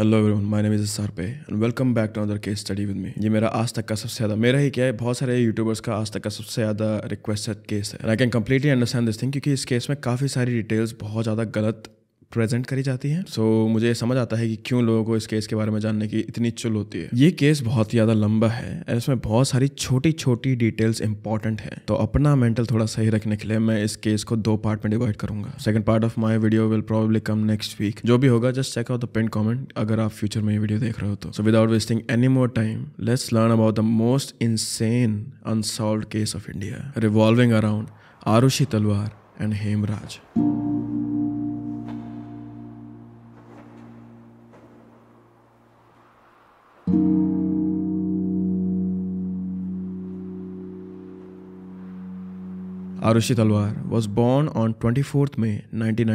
Hello everyone my name is सर पे and welcome back to other case study with me ये मेरा आज तक का सबसे ज़्यादा मेरा ही क्या है बहुत सारे यूट्यूबर्स का आज तक का सबसे ज़्यादा रिक्वेस्टेड केस है I can completely understand this thing क्योंकि इस केस में काफ़ी सारी डिटेल्स बहुत ज़्यादा गलत प्रेजेंट करी जाती है सो so, मुझे समझ आता है कि क्यों लोगों को इस केस के बारे में जानने की इतनी चुल होती है ये केस बहुत ही ज़्यादा लंबा है इसमें बहुत सारी छोटी छोटी डिटेल्स इंपॉर्टेंट है तो अपना मेंटल थोड़ा सही रखने के लिए मैं इस केस को दो पार्ट में डिवाइड करूंगा second part of my video will probably come next week जो भी होगा just check out the pin comment अगर आप फ्यूचर में ये वीडियो देख रहे हो तो so without wasting any more time let's learn about the most insane unsolved case of India revolving around Aarushi Talwar and Hemraj Talwar was born on twenty fourth May nineteen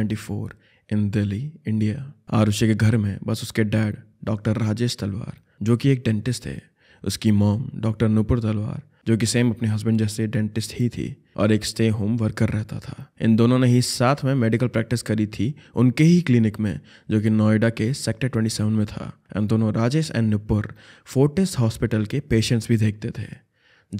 in Delhi India Aarushi के घर में बस उसके डैड डॉक्टर राजेश तलवार जो कि एक डेंटिस्ट थे उसकी मॉम डॉक्टर नुपुर तलवार जो कि सेम अपने हस्बैंड जैसे डेंटिस्ट ही थी और एक स्टे होम वर्कर रहता था इन दोनों ने ही साथ में मेडिकल प्रैक्टिस करी थी उनके ही क्लिनिक में जो कि नोएडा के सेक्टर 27 में था एंड दोनों राजेश एंड नुपुर फोर्टिस हॉस्पिटल के पेशेंट्स भी देखते थे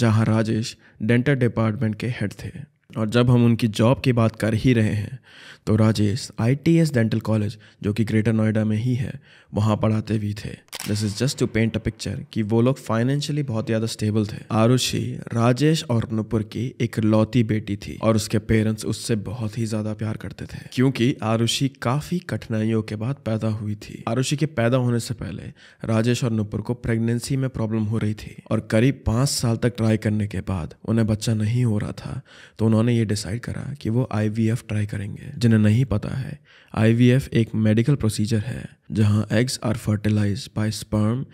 जहाँ राजेश डेंटल डिपार्टमेंट के हेड थे और जब हम उनकी जॉब की बात कर ही रहे हैं तो राजेश आईटीएस डेंटल कॉलेज जो कि ग्रेटर नोएडा में ही है वहाँ पढ़ाते भी थे this is just to paint a picture कि वो लोग फाइनेंशियली बहुत ज़्यादा स्टेबल थे आरुषि राजेश और नुपुर की एक लौती बेटी थी और उसके पेरेंट्स उससे बहुत ही ज़्यादा प्यार करते थे क्योंकि आरुषि काफ़ी कठिनाइयों के बाद पैदा हुई थी आरुषि के पैदा होने से पहले राजेश और नुपुर को प्रेगनेंसी में प्रॉब्लम हो रही थी और करीब पाँच साल तक ट्राई करने के बाद उन्हें बच्चा नहीं हो रहा था तो उन्होंने ये डिसाइड करा कि वो आई ट्राई करेंगे जिन्हें नहीं पता है आई एक मेडिकल प्रोसीजर है जहाँ eggs are fertilize by sperm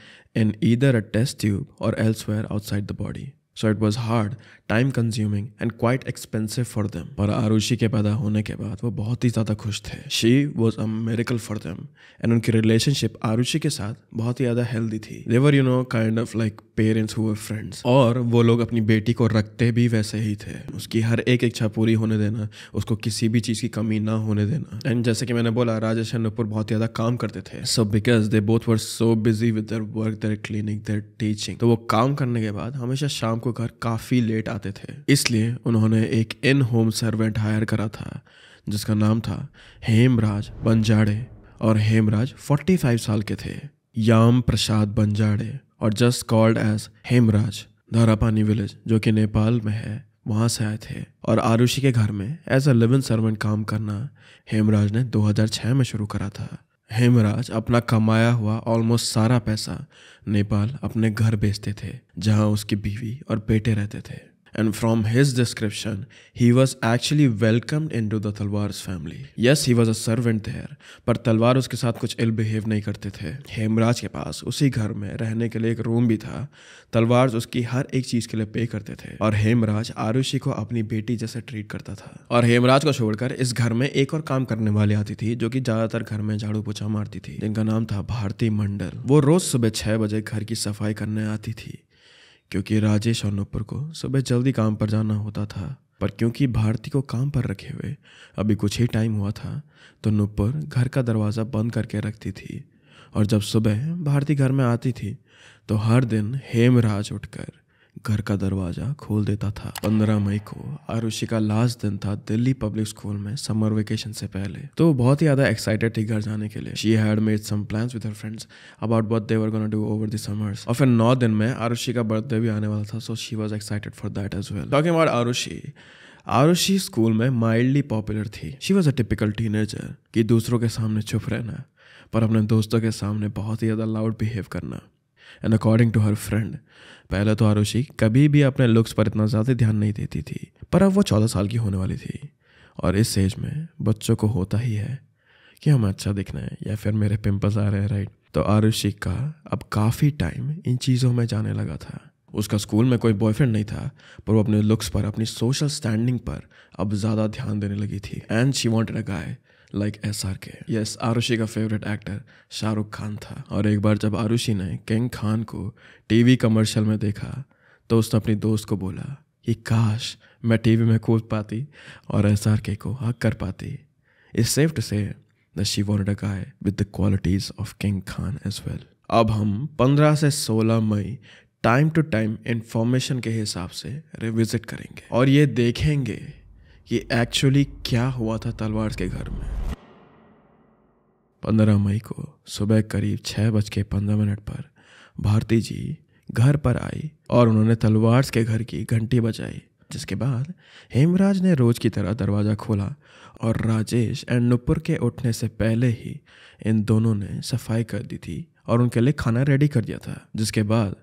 in either a test tube or elsewhere outside the body so it was hard time consuming and quite expensive for them और आरुषि के पैदा होने के बाद वो बहुत ही ज़्यादा खुश थे she was a miracle for them and उनकी रिलेशनशिप आरुषि के साथ बहुत ही ज़्यादा हेल्दी थी they were you know kind of like parents हुए फ्रेंड्स और वो लोग अपनी बेटी को रखते भी वैसे ही थे उसकी हर एक इच्छा पूरी होने देना उसको किसी भी चीज़ की कमी ना होने देना एंड जैसे कि मैंने बोला राजेश एंड नुपुर बहुत ज़्यादा काम करते थे so because they both were so busy with their work their clinic their teaching तो वो काम करने के बाद हमेशा शाम को घर काफ़ी लेट आते चाहते थे इसलिए उन्होंने एक इन होम सर्वेंट हायर करा था जिसका नाम था हेमराज बंजाड़े और हेमराज 45 साल के थे याम प्रसाद बंजाड़े और just called as Hemraj Dharapani village जो कि नेपाल में है वहाँ से आए थे और आरुषि के घर में एज अ लिवन सर्वेंट काम करना हेमराज ने 2006 में शुरू करा था हेमराज अपना कमाया हुआ ऑलमोस्ट सारा पैसा नेपाल अपने घर बेचते थे जहां उसकी बीवी और बेटे रहते थे And from his description, he was actually welcomed into the Talwar's family. Yes, he was a servant there, पर तलवार उसके साथ कुछ ill behave नहीं करते थे हेमराज के पास उसी घर में रहने के लिए एक रूम भी था तलवार उसकी हर एक चीज़ के लिए पे करते थे और हेमराज आरुषि को अपनी बेटी जैसे ट्रीट करता था और हेमराज को छोड़कर इस घर में एक और काम करने वाली आती थी जो कि ज़्यादातर घर में झाड़ू पोछा मारती थी जिनका नाम था भारती मंडल वो रोज़ सुबह छः बजे घर की सफाई करने आती थी क्योंकि राजेश और नुपुर को सुबह जल्दी काम पर जाना होता था पर क्योंकि भारती को काम पर रखे हुए अभी कुछ ही टाइम हुआ था तो नुपुर घर का दरवाज़ा बंद करके रखती थी और जब सुबह भारती घर में आती थी तो हर दिन हेमराज उठकर घर का दरवाजा खोल देता था पंद्रह मई को आरुषि का लास्ट दिन था दिल्ली पब्लिक स्कूल में समर वेकेशन से पहले तो बहुत ही ज्यादा एक्साइटेड थी घर जाने के लिए she had made some plans with her friends about what they were gonna do over the summers और फिर नौ दिन में आरुषि का बर्थडे भी आने वाला था so she was excited for that as well talking about Aarushi Aarushi school में माइल्डली पॉपुलर थी she was a typical teenager कि दूसरों के सामने चुप रहना पर अपने दोस्तों के सामने बहुत ही ज़्यादा लाउड बिहेव करना and according to her friend पहले तो आरुषि कभी भी अपने लुक्स पर इतना ज़्यादा ध्यान नहीं देती थी पर अब वो चौदह साल की होने वाली थी और इस एज में बच्चों को होता ही है कि हमें अच्छा दिखना है या फिर मेरे पिम्पल्स आ रहे हैं राइट तो आरुषि का अब काफ़ी टाइम इन चीज़ों में जाने लगा था उसका स्कूल में कोई बॉयफ्रेंड नहीं था पर वो अपने लुक्स पर अपनी सोशल स्टैंडिंग पर अब ज़्यादा ध्यान देने लगी थी and she wanted a guy like S R K yes Aarushi का फेवरेट एक्टर शाहरुख खान था और एक बार जब आरुषि ने किंग खान को टीवी कमर्शियल में देखा तो उसने अपनी दोस्त को बोला कि काश मैं टीवी में कूद पाती और एस आर के को हक कर पाती is safe say the she want a guy with the qualities of King Khan as well अब हम 15 से 16 मई टाइम टू टाइम इन्फॉर्मेशन के हिसाब से रिविजिट करेंगे और ये देखेंगे कि एक्चुअली क्या हुआ था तलवार के घर में पंद्रह मई को सुबह करीब छः बज के पंद्रह मिनट पर भारती जी घर पर आई और उन्होंने तलवार्स के घर की घंटी बजाई जिसके बाद हेमराज ने रोज की तरह दरवाज़ा खोला और राजेश एंड नुपुर के उठने से पहले ही इन दोनों ने सफाई कर दी थी और उनके लिए खाना रेडी कर दिया था जिसके बाद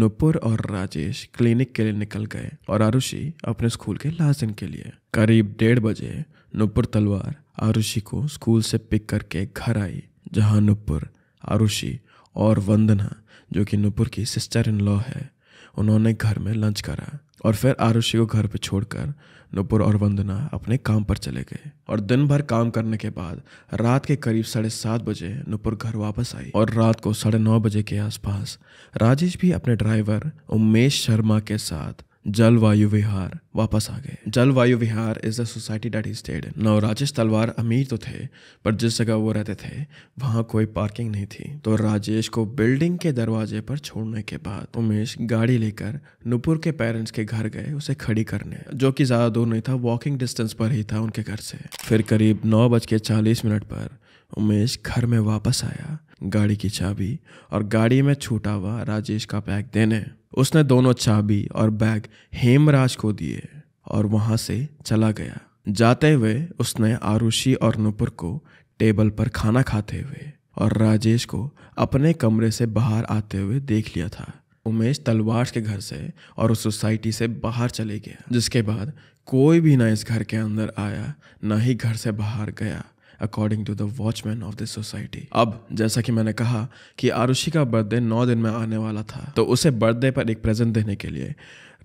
नुपुर और राजेश क्लिनिक के लिए निकल गए और आरुषि अपने स्कूल के लास्ट दिन के लिए करीब डेढ़ बजे नुपुर तलवार आरुषि को स्कूल से पिक करके घर आई जहाँ नुपुर आरुषि और वंदना जो कि नुपुर की सिस्टर इन लॉ है उन्होंने घर में लंच करा और फिर आरुषि को घर पर छोड़कर नुपुर और वंदना अपने काम पर चले गए और दिन भर काम करने के बाद रात के करीब साढ़े सात बजे नुपुर घर वापस आई और रात को साढ़े नौ बजे के आसपास राजेश भी अपने ड्राइवर उमेश शर्मा के साथ जलवायु विहार वापस आ गए Jalvayu Vihar is the society that he stayed now Rajesh Talwar अमीर तो थे पर जिस जगह वो रहते थे वहाँ कोई पार्किंग नहीं थी तो राजेश को बिल्डिंग के दरवाजे पर छोड़ने के बाद उमेश गाड़ी लेकर नुपुर के पेरेंट्स के घर गए उसे खड़ी करने जो कि ज़्यादा दूर नहीं था वॉकिंग डिस्टेंस पर ही था उनके घर से फिर करीब नौ बज के चालीस मिनट पर उमेश घर में वापस आया गाड़ी की चाबी और गाड़ी में छूटा हुआ राजेश का बैग देने उसने दोनों चाबी और बैग हेमराज को दिए और वहां से चला गया जाते हुए उसने आरुषि और नुपुर को टेबल पर खाना खाते हुए और राजेश को अपने कमरे से बाहर आते हुए देख लिया था उमेश तलवार के घर से और उस सोसाइटी से बाहर चले गया जिसके बाद कोई भी ना इस घर के अंदर आया ना ही घर से बाहर गया according to the watchman of this society अब जैसा कि मैंने कहा कि आरुषि का बर्थडे नौ दिन में आने वाला था तो उसे बर्थडे पर एक प्रेजेंट देने के लिए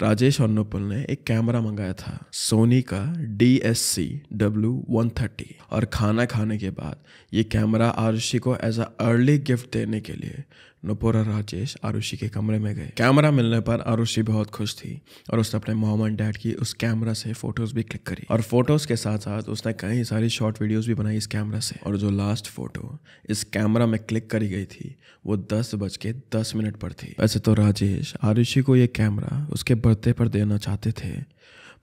राजेश और नुपुल ने एक कैमरा मंगाया था सोनी का D S C W one thirty और खाना खाने के बाद ये कैमरा आरुषि को एज अ अर्ली गिफ्ट देने के लिए नुपुर और राजेश आरुषि के कमरे में गए कैमरा मिलने पर आरुषि बहुत खुश थी और उसने अपने मोहम्मद एंड डैड की उस कैमरा से फोटोज भी क्लिक करी और फोटोज के साथ साथ उसने कई सारी शॉर्ट वीडियोज भी बनाई इस कैमरा से और जो लास्ट फोटो इस कैमरा में क्लिक करी गई थी वो दस बज के दस मिनट पर थी वैसे तो राजेश आरुषि को ये कैमरा उसके बर्थडे पर देना चाहते थे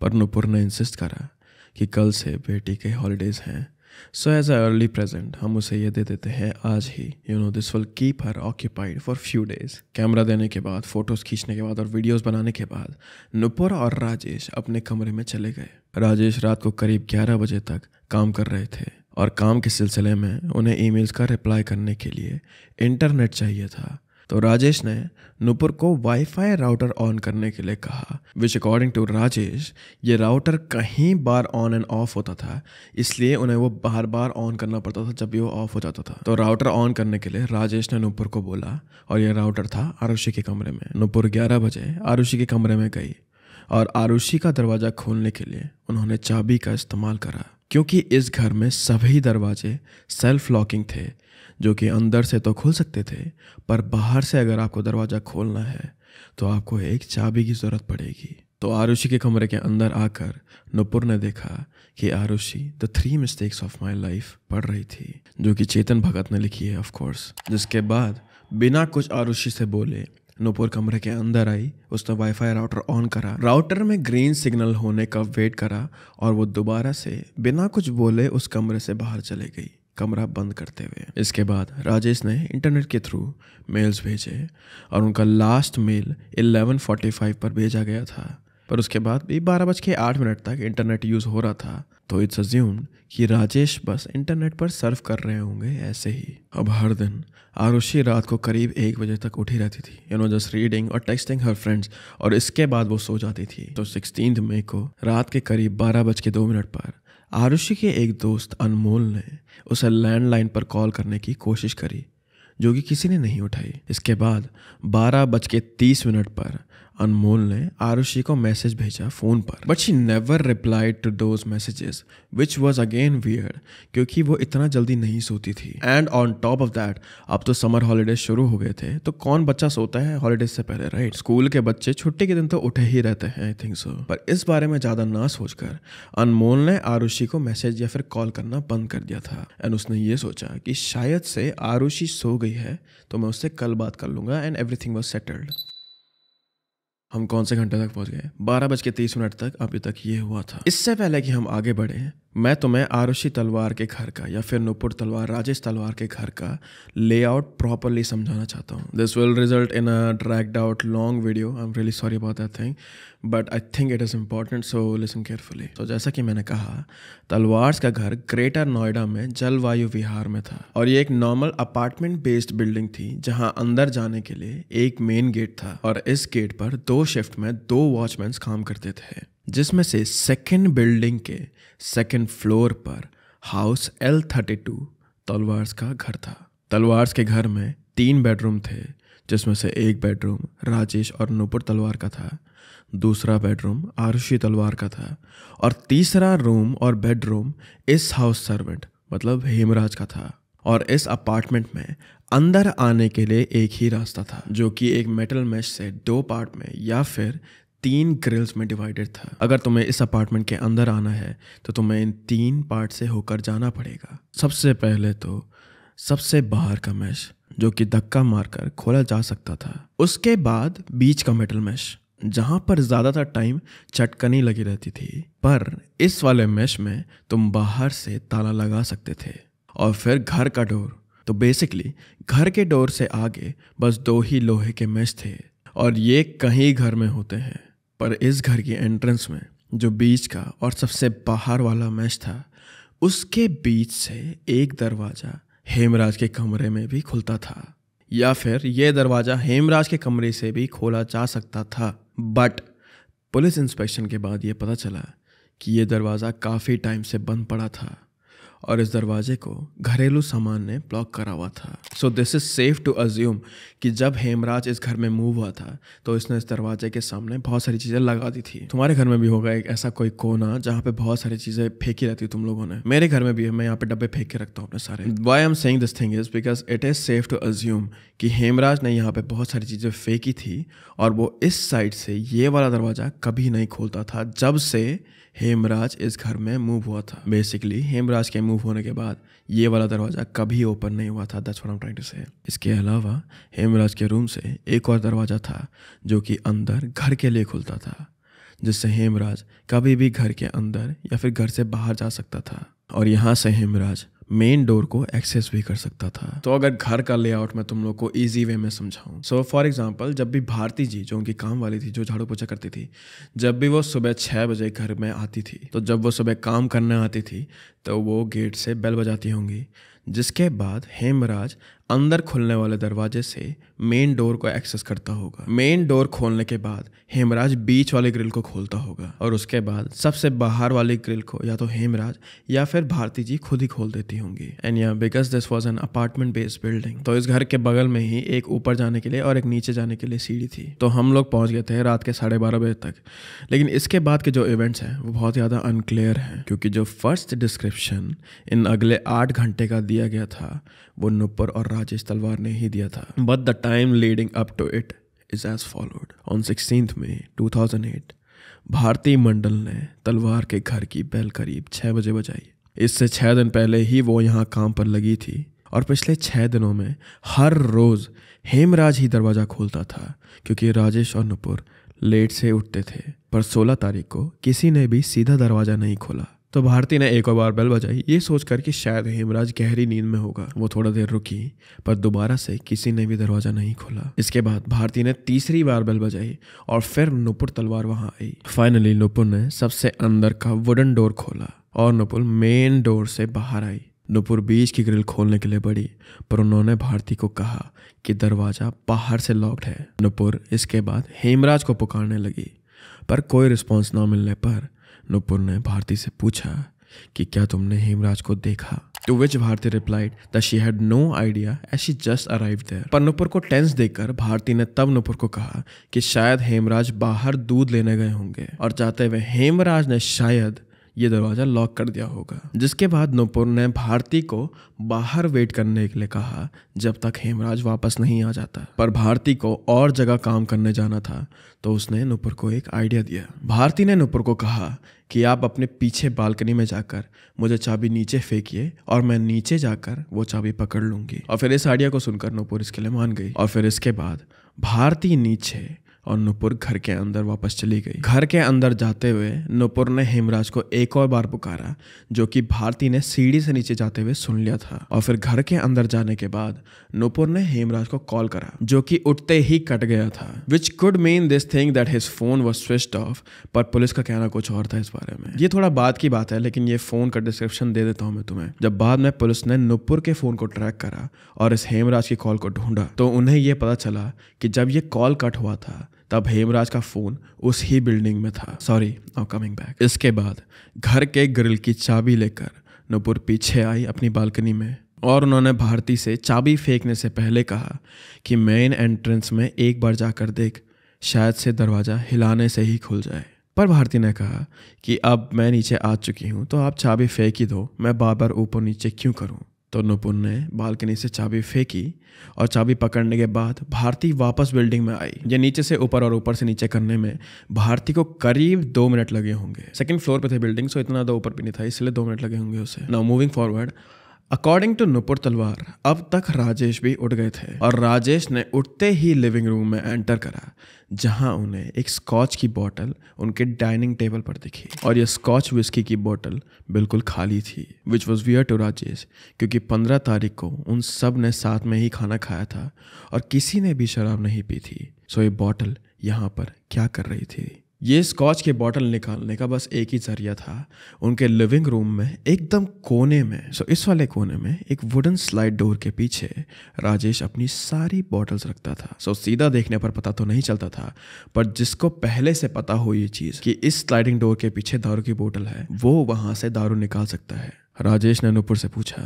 पर नुपुर ने इंसिस्ट करा कि कल से बेटी के हॉलीडेज हैं so as a early present हम उसे ये दे देते हैं आज ही you know this will keep her occupied for few days camera देने के बाद फोटोज़ खींचने के बाद और वीडियोज़ बनाने के बाद नुपुर और राजेश अपने कमरे में चले गए राजेश रात को करीब 11 बजे तक काम कर रहे थे और काम के सिलसिले में उन्हें ईमेल्स का रिप्लाई करने के लिए इंटरनेट चाहिए था तो राजेश ने नुपुर को वाईफाई राउटर ऑन करने के लिए कहा विच अकॉर्डिंग टू राजेश ये राउटर कहीं बार ऑन एंड ऑफ होता था इसलिए उन्हें वो बार बार ऑन करना पड़ता था जब भी वो ऑफ हो जाता था तो राउटर ऑन करने के लिए राजेश ने नुपुर को बोला और यह राउटर था आरुषि के कमरे में नुपुर ग्यारह बजे आरुषि के कमरे में गई और आरुषि का दरवाज़ा खोलने के लिए उन्होंने चाबी का इस्तेमाल करा क्योंकि इस घर में सभी दरवाजे सेल्फ लॉकिंग थे जो कि अंदर से तो खुल सकते थे पर बाहर से अगर आपको दरवाज़ा खोलना है तो आपको एक चाबी की ज़रूरत पड़ेगी तो आरुषि के कमरे के अंदर आकर नुपुर ने देखा कि Aarushi the three mistakes of my life पढ़ रही थी जो कि चेतन भगत ने लिखी है ऑफ कोर्स जिसके बाद बिना कुछ आरुषि से बोले नुपुर कमरे के अंदर आई उसने वाईफाई राउटर ऑन करा राउटर में ग्रीन सिग्नल होने का वेट करा और वो दोबारा से बिना कुछ बोले उस कमरे से बाहर चले गई कमरा बंद करते हुए इसके बाद राजेश ने इंटरनेट के थ्रू मेल्स भेजे और उनका लास्ट मेल 11:45 पर भेजा गया था पर उसके बाद भी बारह बज के आठ मिनट तक इंटरनेट यूज़ हो रहा था तो इट्स अज्यूम्ड कि राजेश बस इंटरनेट पर सर्फ कर रहे होंगे ऐसे ही अब हर दिन आरुषि रात को करीब एक बजे तक उठी रहती थी यू नो जस्ट रीडिंग और टेक्सटिंग हर फ्रेंड्स और इसके बाद वो सो जाती थी तो सिक्सटीन मई को रात के करीब बारह बज के दो मिनट पर आरुषि के एक दोस्त अनमोल ने उसे लैंडलाइन पर कॉल करने की कोशिश करी जो कि किसी ने नहीं उठाई इसके बाद बारह बज के तीस मिनट पर अनमोल ने आरुषि को मैसेज भेजा फ़ोन पर but she never reply to two messages which was again weird क्योंकि वो इतना जल्दी नहीं सोती थी and on top of that अब तो समर हॉलीडे शुरू हो गए थे तो कौन बच्चा सोता है हॉलीडेज से पहले राइट स्कूल के बच्चे छुट्टी के दिन तो उठे ही रहते हैं आई थिंक सो पर इस बारे में ज़्यादा ना सोचकर अनमोल ने आरुषि को मैसेज या फिर कॉल करना बंद कर दिया था एंड उसने ये सोचा कि शायद से आरुषि सो गई है तो मैं उससे कल बात कर लूंगा एंड एवरीथिंग वॉज सेटल्ड हम कौन से घंटे तक पहुंच गए बारह बज के तेईस मिनट तक अभी तक ये हुआ था इससे पहले कि हम आगे बढ़े मैं तुम्हें आरुषि तलवार के घर का या फिर नुपुर तलवार राजेश तलवार के घर का लेआउट प्रॉपरली समझाना चाहता हूँ this will result in a dragged out long video I am really sorry about that thing but I think it is important so listen carefully तो जैसा कि मैंने कहा तलवार्स का घर ग्रेटर नोएडा में जलवायु विहार में था और ये एक नॉर्मल अपार्टमेंट बेस्ड बिल्डिंग थी जहाँ अंदर जाने के लिए एक मेन गेट था और इस गेट पर दो शिफ्ट में दो वॉचमैन काम करते थे जिसमें से सेकेंड बिल्डिंग के सेकेंड फ्लोर पर house L thirty two Talwars का घर था तलवार्स के घर में तीन बेडरूम थे जिसमें से एक बेडरूम राजेश और नूपुर तलवार का था दूसरा बेडरूम आरुषि तलवार का था और तीसरा रूम और बेडरूम इस हाउस सर्वेंट मतलब हेमराज का था और इस अपार्टमेंट में अंदर आने के लिए एक ही रास्ता था जो कि एक मेटल मेश से दो पार्ट में या फिर तीन ग्रिल्स में डिवाइडेड था अगर तुम्हें इस अपार्टमेंट के अंदर आना है तो तुम्हें इन तीन पार्ट से होकर जाना पड़ेगा सबसे पहले तो सबसे बाहर का मैश जो कि धक्का मारकर खोला जा सकता था उसके बाद बीच का मेटल मैश जहाँ पर ज़्यादातर टाइम चटकनी लगी रहती थी पर इस वाले मैश में तुम बाहर से ताला लगा सकते थे और फिर घर का डोर तो बेसिकली घर के डोर से आगे बस दो ही लोहे के मैश थे और ये कहीं घर में होते हैं पर इस घर के एंट्रेंस में जो बीच का और सबसे बाहर वाला मैच था उसके बीच से एक दरवाज़ा हेमराज के कमरे में भी खुलता था या फिर यह दरवाज़ा हेमराज के कमरे से भी खोला जा सकता था बट पुलिस इंस्पेक्शन के बाद ये पता चला कि यह दरवाज़ा काफ़ी टाइम से बंद पड़ा था और इस दरवाजे को घरेलू सामान ने ब्लॉक करा हुआ था so this is safe to assume कि जब हेमराज इस घर में मूव हुआ था तो इसने इस दरवाजे के सामने बहुत सारी चीज़ें लगा दी थी तुम्हारे घर में भी होगा एक ऐसा कोई कोना जहाँ पे बहुत सारी चीज़ें फेंकी रहती तुम लोगों ने मेरे घर में भी है मैं यहाँ पे डब्बे फेंक के रखता हूँ अपने सारे why am saying this thing is because it is safe to assume कि हेमराज ने यहाँ पे बहुत सारी चीज़ें फेंकी थी और वो इस साइड से ये वाला दरवाज़ा कभी नहीं खोलता था जब से हेमराज इस घर में मूव हुआ था बेसिकली हेमराज के मूव होने के बाद ये वाला दरवाज़ा कभी ओपन नहीं हुआ था दस वन ट्राइट से इसके अलावा हेमराज के रूम से एक और दरवाज़ा था जो कि अंदर घर के लिए खुलता था जिससे हेमराज कभी भी घर के अंदर या फिर घर से बाहर जा सकता था और यहाँ से हेमराज मेन डोर को एक्सेस भी कर सकता था तो अगर घर का लेआउट मैं तुम लोग को ईजी वे में समझाऊँ सो फॉर एग्जाम्पल जब भी भारती जी जो उनकी काम वाली थी जो झाड़ू पोछा करती थी जब भी वो सुबह छः बजे घर में आती थी तो जब वो सुबह काम करने आती थी तो वो गेट से बेल बजाती होंगी जिसके बाद हेमराज अंदर खुलने वाले दरवाजे से मेन डोर को एक्सेस करता होगा मेन डोर खोलने के बाद हेमराज बीच वाले ग्रिल को खोलता होगा और उसके बाद सबसे बाहर वाले ग्रिल को या तो हेमराज या फिर भारती जी खुद ही खोल देती होंगी एंड या because this was an apartment based building तो इस घर के बगल में ही एक ऊपर जाने के लिए और एक नीचे जाने के लिए सीढ़ी थी तो हम लोग पहुंच गए थे रात के साढ़े बारह बजे तक लेकिन इसके बाद के जो इवेंट्स हैं वो बहुत ज़्यादा अनक्लियर हैं क्योंकि जो फर्स्ट डिस्क्रिप्शन इन अगले आठ घंटे का दिया गया था वो नुपुर और राजेश तलवार ने ही दिया था but the time leading up to it is as followed on sixteen में two thousand eight Bharti Mandal ने तलवार के घर की बेल करीब छः बजे बजाई इससे छः दिन पहले ही वो यहाँ काम पर लगी थी और पिछले छः दिनों में हर रोज़ हेमराज ही दरवाज़ा खोलता था क्योंकि राजेश और नुपुर लेट से उठते थे पर 16 तारीख को किसी ने भी सीधा दरवाज़ा नहीं खोला तो भारती ने एक और बार बेल बजाई ये सोचकर कि शायद हेमराज गहरी नींद में होगा वो थोड़ा देर रुकी पर दोबारा से किसी ने भी दरवाजा नहीं खोला इसके बाद भारती ने तीसरी बार बेल बजाई और फिर नुपुर तलवार वहां आई फाइनली नुपुर ने सबसे अंदर का वुडन डोर खोला और नुपुर मेन डोर से बाहर आई नुपुर बीच की ग्रिल खोलने के लिए बड़ी पर उन्होंने भारती को कहा कि दरवाजा बाहर से लॉक्ड है नुपुर इसके बाद हेमराज को पुकारने लगी पर कोई रिस्पॉन्स ना मिलने पर नुपुर ने भारती से पूछा कि क्या तुमने हेमराज को देखा to which Bharti replied that she had no idea as she just arrive there पर नुपुर को टेंस देखकर भारती ने तब नुपुर को कहा कि शायद हेमराज बाहर दूध लेने गए होंगे और जाते हुए हेमराज ने शायद ये दरवाज़ा लॉक कर दिया होगा जिसके बाद नुपुर ने भारती को बाहर वेट करने के लिए कहा जब तक हेमराज वापस नहीं आ जाता पर भारती को और जगह काम करने जाना था तो उसने नुपुर को एक आइडिया दिया भारती ने नुपुर को कहा कि आप अपने पीछे बालकनी में जाकर मुझे चाबी नीचे फेंकिए और मैं नीचे जाकर वो चाबी पकड़ लूंगी और फिर इस आइडिया को सुनकर नुपुर इसके लिए मान गई और फिर इसके बाद भारती नीचे और नुपुर घर के अंदर वापस चली गई घर के अंदर जाते हुए नुपुर ने हेमराज को एक और बार पुकारा जो कि भारती ने सीढ़ी से नीचे जाते हुए सुन लिया था और फिर घर के अंदर जाने के बाद नुपुर ने हेमराज को कॉल करा जो कि उठते ही कट गया था which could mean this thing that his phone was switch off पर पुलिस का कहना कुछ और था इस बारे में ये थोड़ा बात की बात है लेकिन ये फोन का डिस्क्रिप्शन दे देता हूँ मैं तुम्हें जब बाद में पुलिस ने नुपुर के फोन को ट्रैक करा और इस हेमराज की कॉल को ढूंढा तो उन्हें यह पता चला कि जब ये कॉल कट हुआ था तब हेमराज का फोन उस ही बिल्डिंग में था सॉरी नाउ कमिंग बैक इसके बाद घर के ग्रिल की चाबी लेकर नूपुर पीछे आई अपनी बालकनी में और उन्होंने भारती से चाबी फेंकने से पहले कहा कि मेन एंट्रेंस में एक बार जाकर देख शायद से दरवाज़ा हिलाने से ही खुल जाए पर भारती ने कहा कि अब मैं नीचे आ चुकी हूँ तो आप चाबी फेंक ही दो मैं बार बार ऊपर नीचे क्यों करूँ तो नुपुन ने बालकनी से चाबी फेंकी और चाबी पकड़ने के बाद भारती वापस बिल्डिंग में आई ये नीचे से ऊपर और ऊपर से नीचे करने में भारती को करीब दो मिनट लगे होंगे सेकंड फ्लोर पे थे बिल्डिंग सो इतना ज़्यादा तो ऊपर भी नहीं था इसलिए दो मिनट लगे होंगे उसे now moving forward according to Nupur Talwar अब तक राजेश भी उठ गए थे और राजेश ने उठते ही लिविंग रूम में एंटर करा जहां उन्हें एक स्कॉच की बोतल उनके डाइनिंग टेबल पर दिखी और यह स्कॉच विस्की की बोतल बिल्कुल खाली थी which was weird to Rajesh क्योंकि पंद्रह तारीख को उन सब ने साथ में ही खाना खाया था और किसी ने भी शराब नहीं पी थी सो ये बॉटल यहाँ पर क्या कर रही थी ये स्कॉच के बॉटल निकालने का बस एक ही जरिया था उनके लिविंग रूम में एकदम कोने में सो इस वाले कोने में एक वुडन स्लाइड डोर के पीछे राजेश अपनी सारी बॉटल्स रखता था सो सीधा देखने पर पता तो नहीं चलता था पर जिसको पहले से पता हो ये चीज़ कि इस स्लाइडिंग डोर के पीछे दारू की बोतल है वो वहाँ से दारू निकाल सकता है राजेश ने नुपुर से पूछा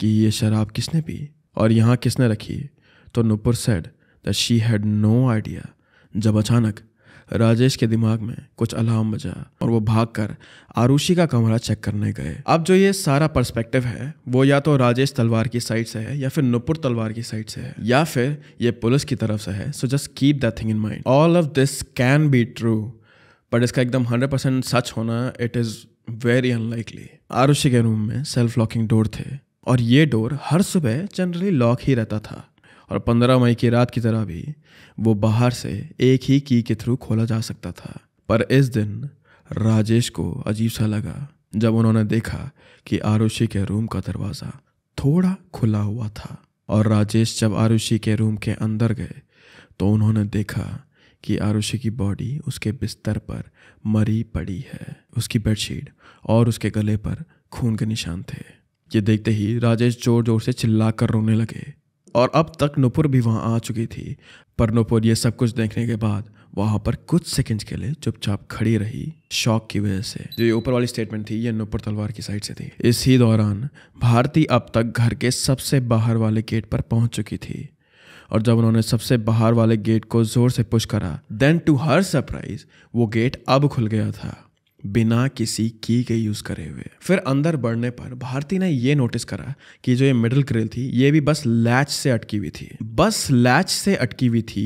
कि ये शराब किसने पी और यहाँ किसने रखी तो Nupur said that she had no idea जब अचानक राजेश के दिमाग में कुछ अलार्म बजा और वो भागकर आरुषि का कमरा चेक करने गए अब जो ये सारा पर्सपेक्टिव है वो या तो राजेश तलवार की साइड से है या फिर नुपुर तलवार की साइड से है या फिर ये पुलिस की तरफ से है so just keep that thing in mind all of this can be true but इसका एकदम हंड्रेड परसेंट सच होना it is very unlikely Aarushi के रूम में सेल्फ लॉकिंग डोर थे और ये डोर हर सुबह जनरली लॉक ही रहता था और पंद्रह मई की रात की तरह भी वो बाहर से एक ही की के थ्रू खोला जा सकता था पर इस दिन राजेश को अजीब सा लगा जब उन्होंने देखा कि आरुषि के रूम का दरवाज़ा थोड़ा खुला हुआ था और राजेश जब आरुषि के रूम के अंदर गए तो उन्होंने देखा कि आरुषि की बॉडी उसके बिस्तर पर मरी पड़ी है उसकी बेडशीट और उसके गले पर खून के निशान थे ये देखते ही राजेश जोर जोर से चिल्ला कर रोने लगे और अब तक नुपुर भी वहाँ आ चुकी थी पर नुपुर ये सब कुछ देखने के बाद वहाँ पर कुछ सेकंड्स के लिए चुपचाप खड़ी रही शॉक की वजह से जो ये ऊपर वाली स्टेटमेंट थी ये नुपुर तलवार की साइड से थी इसी दौरान भारती अब तक घर के सबसे बाहर वाले गेट पर पहुंच चुकी थी और जब उन्होंने सबसे बाहर वाले गेट को जोर से पुश करा देन टू हर सरप्राइज वो गेट अब खुल गया था बिना किसी की के यूज़ करे हुए फिर अंदर बढ़ने पर भारती ने ये नोटिस करा कि जो ये मिडिल ग्रिल थी ये भी बस लैच से अटकी हुई थी बस लैच से अटकी हुई थी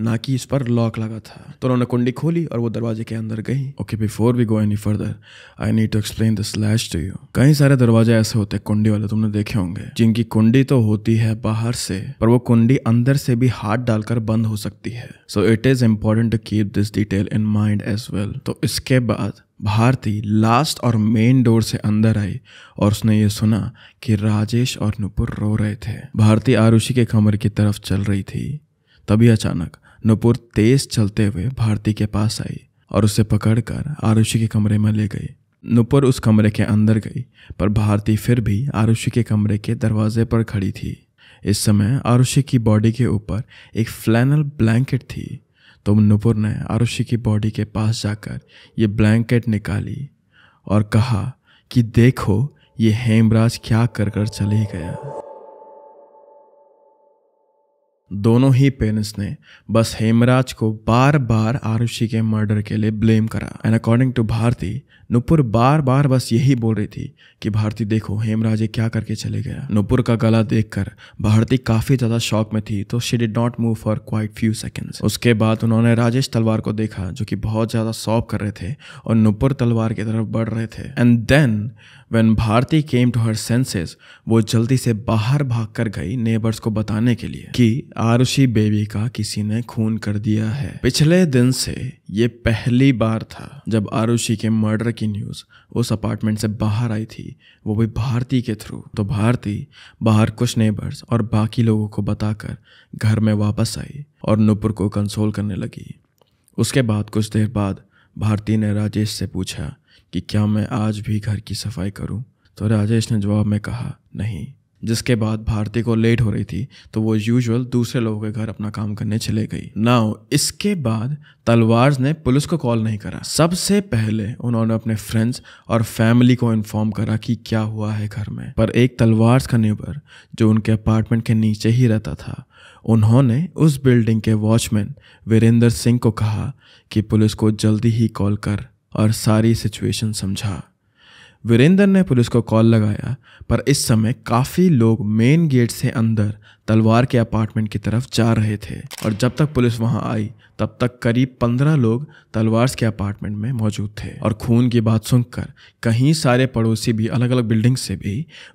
ना कि इस पर लॉक लगा था तो उन्होंने कुंडी खोली और वो दरवाजे के अंदर गई okay before we go any further I need to explain this latch to you कई सारे दरवाजे ऐसे होते कुंडी वाले तुमने देखे होंगे जिनकी कुंडी तो होती है बाहर से पर वो कुंडी अंदर से भी हाथ डालकर बंद हो सकती है so it is important to keep this detail in mind as well तो इसके बाद भारती लास्ट और मेन डोर से अंदर आई और उसने ये सुना कि राजेश और नुपुर रो रहे थे भारती आरुषि के कमरे की तरफ चल रही थी तभी अचानक नुपुर तेज चलते हुए भारती के पास आई और उसे पकड़कर आरुषि के कमरे में ले गई नुपुर उस कमरे के अंदर गई पर भारती फिर भी आरुषि के कमरे के दरवाजे पर खड़ी थी इस समय आरुषि की बॉडी के ऊपर एक फ्लैनल ब्लैंकेट थी तो नुपुर ने आरुषि की बॉडी के पास जाकर ये ब्लैंकेट निकाली और कहा कि देखो ये हेमराज क्या कर कर चले गया दोनों ही पेरेंट्स ने बस हेमराज को बार बार आरुषि के मर्डर के लिए ब्लेम करा and according to Bharti Nupur बार बार बस यही बोल रही थी कि भारती देखो हेमराजे क्या करके चले गया नुपुर का गला देखकर भारती काफ़ी ज़्यादा शौक में थी तो she did not move for quite few seconds उसके बाद उन्होंने राजेश तलवार को देखा जो कि बहुत ज़्यादा सौंप कर रहे थे और नुपुर तलवार की तरफ बढ़ रहे थे and then when Bharti came to her senses वो जल्दी से बाहर भाग कर गई नेबर्स को बताने के लिए कि आरुषि बेबी का किसी ने खून कर दिया है पिछले दिन से ये पहली बार था जब आरुषि के मर्डर की की न्यूज़ उस अपार्टमेंट से बाहर आई थी वो भी भारती के थ्रू तो भारती बाहर कुछ नेबर्स और बाकी लोगों को बताकर घर में वापस आई और नुपुर को कंसोल करने लगी उसके बाद कुछ देर बाद भारती ने राजेश से पूछा कि क्या मैं आज भी घर की सफाई करूं? तो राजेश ने जवाब में कहा नहीं जिसके बाद भारती को लेट हो रही थी तो वो यूजुअल दूसरे लोगों के घर अपना काम करने चले गई नाउ इसके बाद तलवार ने पुलिस को कॉल नहीं करा सबसे पहले उन्होंने अपने फ्रेंड्स और फैमिली को इन्फॉर्म करा कि क्या हुआ है घर में पर एक तलवार का नेबर जो उनके अपार्टमेंट के नीचे ही रहता था उन्होंने उस बिल्डिंग के वॉचमैन वीरेंद्र सिंह को कहा कि पुलिस को जल्दी ही कॉल कर और सारी सिचुएशन समझा वीरेंद्र ने पुलिस को कॉल लगाया पर इस समय काफ़ी लोग मेन गेट से अंदर तलवार के अपार्टमेंट की तरफ जा रहे थे और जब तक पुलिस वहां आई तब तक करीब पंद्रह लोग तलवार्स के अपार्टमेंट में मौजूद थे और खून की बात सुनकर कहीं सारे पड़ोसी भी अलग अलग बिल्डिंग से भी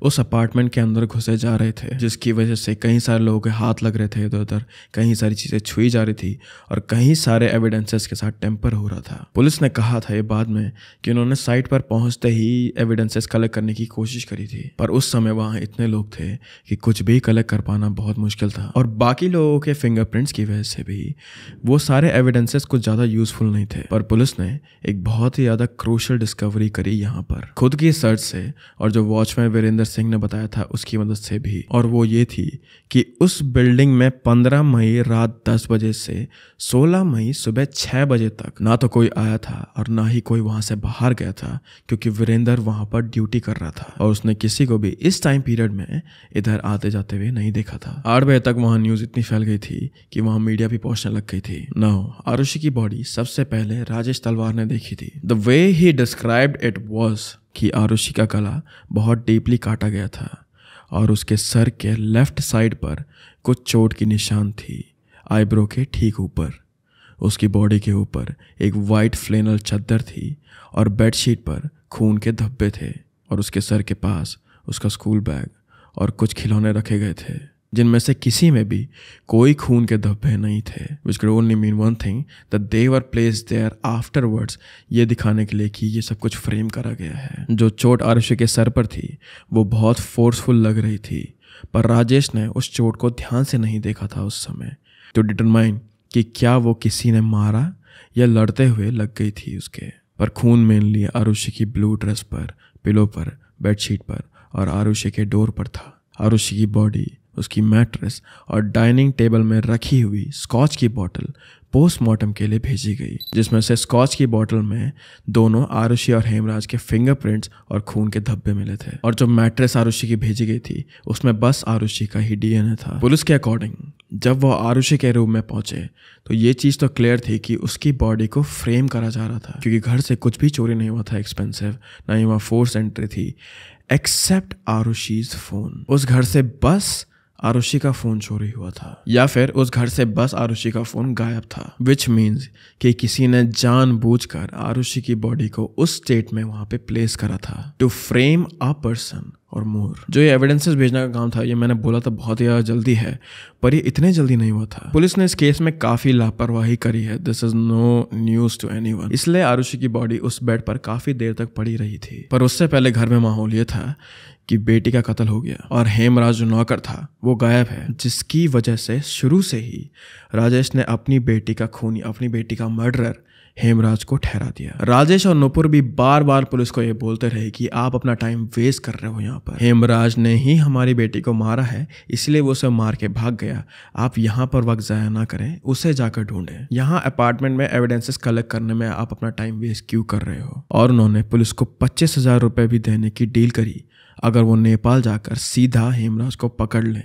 उस अपार्टमेंट के अंदर घुसे जा रहे थे जिसकी वजह से कई सारे लोगों के हाथ लग रहे थे इधर उधर कहीं सारी चीज़ें छुई जा रही थी और कहीं सारे एविडेंसेस के साथ टेम्पर हो रहा था पुलिस ने कहा था ये बाद में कि उन्होंने साइट पर पहुंचते ही एविडेंसेस कलेक्ट करने की कोशिश करी थी पर उस समय वहाँ इतने लोग थे कि कुछ भी कलेक्ट कर पाना बहुत मुश्किल था और बाकी लोगों के फिंगरप्रिंट्स की वजह से भी वो सारे एविडेंसेस कुछ ज्यादा यूजफुल नहीं थे पर पुलिस ने एक बहुत ही ज्यादा क्रोशल डिस्कवरी करी यहाँ पर खुद की सर्च से और जो वॉचमैन वीरेंद्र सिंह ने बताया था उसकी मदद से भी और वो ये थी कि उस बिल्डिंग में पंद्रह मई रात दस बजे से सोलह मई सुबह छह बजे तक ना तो कोई आया था और ना ही कोई वहां से बाहर गया था क्योंकि वीरेंद्र वहां पर ड्यूटी कर रहा था और उसने किसी को भी इस टाइम पीरियड में इधर आते जाते हुए नहीं देखा था आठ बजे तक वहां न्यूज इतनी फैल गई थी कि वहां मीडिया भी पहुंचने लग गई थी नाउ आरुषि की बॉडी सबसे पहले राजेश तलवार ने देखी थी the way he describe it was कि आरुषि का गला बहुत डीपली काटा गया था और उसके सर के लेफ्ट साइड पर कुछ चोट की निशान थी आईब्रो के ठीक ऊपर उसकी बॉडी के ऊपर एक वाइट फ्लेनल चद्दर थी और बेडशीट पर खून के धब्बे थे और उसके सर के पास उसका स्कूल बैग और कुछ खिलौने रखे गए थे जिनमें से किसी में भी कोई खून के धब्बे नहीं थे which could only mean one thing the they were place there afterwards ये दिखाने के लिए कि ये सब कुछ फ्रेम करा गया है जो चोट आरुषि के सर पर थी वो बहुत फोर्सफुल लग रही थी पर राजेश ने उस चोट को ध्यान से नहीं देखा था उस समय टू डिटरमाइन कि क्या वो किसी ने मारा या लड़ते हुए लग गई थी उसके पर खून मेनली आरुषि की ब्लू ड्रेस पर पिलो पर बेडशीट पर और आरुषि के डोर पर था आरुषि की बॉडी उसकी मैट्रेस और डाइनिंग टेबल में रखी हुई स्कॉच की बोतल पोस्टमार्टम के लिए भेजी गई जिसमें से स्कॉच की बोतल में दोनों आरुषि और हेमराज के फिंगरप्रिंट्स और खून के धब्बे मिले थे और जो मैट्रेस आरुषि की भेजी गई थी उसमें बस आरुषि का ही डीएनए था पुलिस के अकॉर्डिंग जब वो आरुषि के रूम में पहुंचे तो ये चीज़ तो क्लियर थी कि उसकी बॉडी को फ्रेम करा जा रहा था क्योंकि घर से कुछ भी चोरी नहीं हुआ था एक्सपेंसिव ना ही वहाँ फोर्स एंट्री थी एक्सेप्ट आरुषीज फोन उस घर से बस आरुषि का फोन चोरी हुआ था या फिर उस घर से बस आरुषि का फोन गायब था विच मीन्स कि किसी ने जानबूझकर आरुषि की बॉडी को उस स्टेट में वहां पे प्लेस करा था टू फ्रेम अ पर्सन और मोर जो ये एविडेंसेस भेजने का काम था ये मैंने बोला था बहुत ही जल्दी है पर ये इतने जल्दी नहीं हुआ था पुलिस ने इस केस में काफी लापरवाही करी है this is no news to any इसलिए आरुषि की बॉडी उस बेड पर काफी देर तक पड़ी रही थी पर उससे पहले घर में माहौल ये था कि बेटी का कत्ल हो गया और हेमराज जो नौकर था वो गायब है जिसकी वजह से शुरू से ही राजेश ने अपनी बेटी का खूनी अपनी बेटी का मर्डरर हेमराज को ठहरा दिया राजेश और नुपुर भी बार बार पुलिस को यह बोलते रहे कि आप अपना टाइम वेस्ट कर रहे हो यहाँ पर हेमराज ने ही हमारी बेटी को मारा है इसलिए वो उसे मार के भाग गया आप यहाँ पर वक्त ज़ाया ना करें उसे जाकर ढूंढे यहाँ अपार्टमेंट में एविडेंसेस कलेक्ट करने में आप अपना टाइम वेस्ट क्यों कर रहे हो और उन्होंने पुलिस को पच्चीस हजार रुपए भी देने की डील करी अगर वो नेपाल जाकर सीधा हेमराज को पकड़ लें